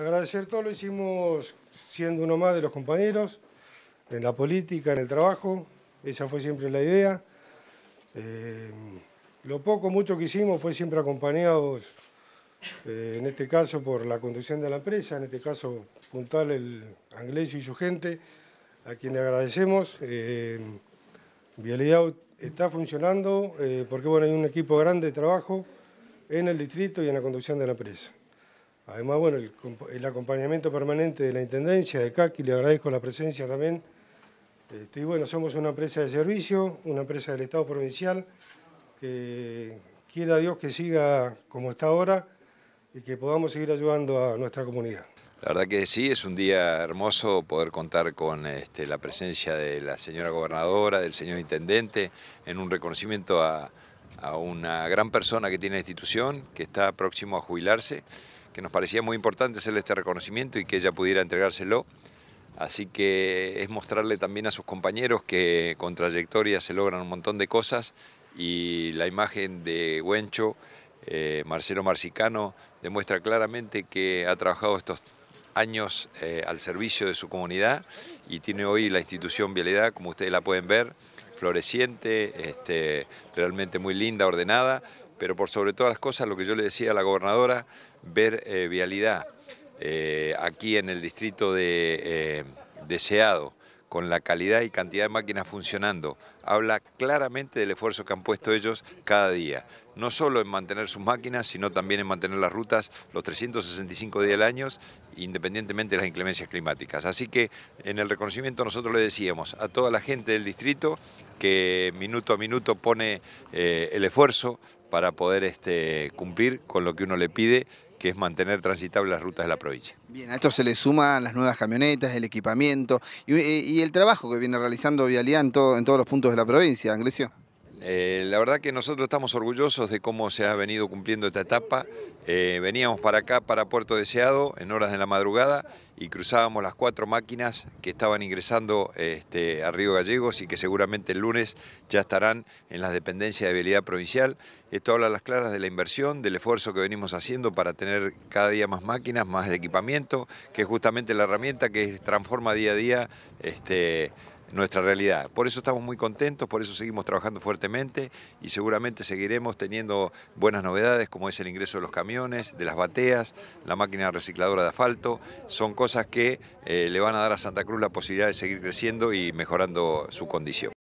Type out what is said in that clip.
Agradecer todo lo hicimos siendo uno más de los compañeros, en la política, en el trabajo, esa fue siempre la idea. Eh, lo poco, mucho que hicimos fue siempre acompañados, eh, en este caso por la conducción de la empresa, en este caso puntual el Anglesio y su gente, a quien le agradecemos. Eh, Vialidad está funcionando eh, porque bueno, hay un equipo grande de trabajo en el distrito y en la conducción de la empresa. Además, bueno, el, acompañamiento permanente de la Intendencia, de CAC, le agradezco la presencia también. Este, y bueno, somos una empresa de servicio, una empresa del Estado provincial, que quiera Dios que siga como está ahora y que podamos seguir ayudando a nuestra comunidad. La verdad que sí, es un día hermoso poder contar con este, la presencia de la señora gobernadora, del señor intendente, en un reconocimiento a, a una gran persona que tiene la institución, que está próximo a jubilarse que nos parecía muy importante hacerle este reconocimiento y que ella pudiera entregárselo. Así que es mostrarle también a sus compañeros que con trayectoria se logran un montón de cosas y la imagen de Huencho, eh, Marcelo Marcicano, demuestra claramente que ha trabajado estos años eh, al servicio de su comunidad y tiene hoy la institución Vialidad, como ustedes la pueden ver, floreciente, este, realmente muy linda, ordenada pero por sobre todas las cosas, lo que yo le decía a la gobernadora, ver eh, vialidad eh, aquí en el distrito de eh, Deseado, con la calidad y cantidad de máquinas funcionando, habla claramente del esfuerzo que han puesto ellos cada día. No solo en mantener sus máquinas, sino también en mantener las rutas los 365 días al año, independientemente de las inclemencias climáticas. Así que en el reconocimiento nosotros le decíamos a toda la gente del distrito que minuto a minuto pone el esfuerzo, para poder este, cumplir con lo que uno le pide, que es mantener transitables las rutas de la provincia. Bien, a esto se le suman las nuevas camionetas, el equipamiento y, el trabajo que viene realizando Vialidad en, todos los puntos de la provincia, Anglesio. Eh, la verdad que nosotros estamos orgullosos de cómo se ha venido cumpliendo esta etapa. Eh, veníamos para acá, para Puerto Deseado, en horas de la madrugada, y cruzábamos las cuatro máquinas que estaban ingresando este, a Río Gallegos y que seguramente el lunes ya estarán en las dependencias de habilidad provincial. Esto habla a las claras de la inversión, del esfuerzo que venimos haciendo para tener cada día más máquinas, más equipamiento, que es justamente la herramienta que transforma día a día este, nuestra realidad. Por eso estamos muy contentos, por eso seguimos trabajando fuertemente y seguramente seguiremos teniendo buenas novedades como es el ingreso de los camiones, de las bateas, la máquina recicladora de asfalto. Son cosas que eh, le van a dar a Santa Cruz la posibilidad de seguir creciendo y mejorando su condición.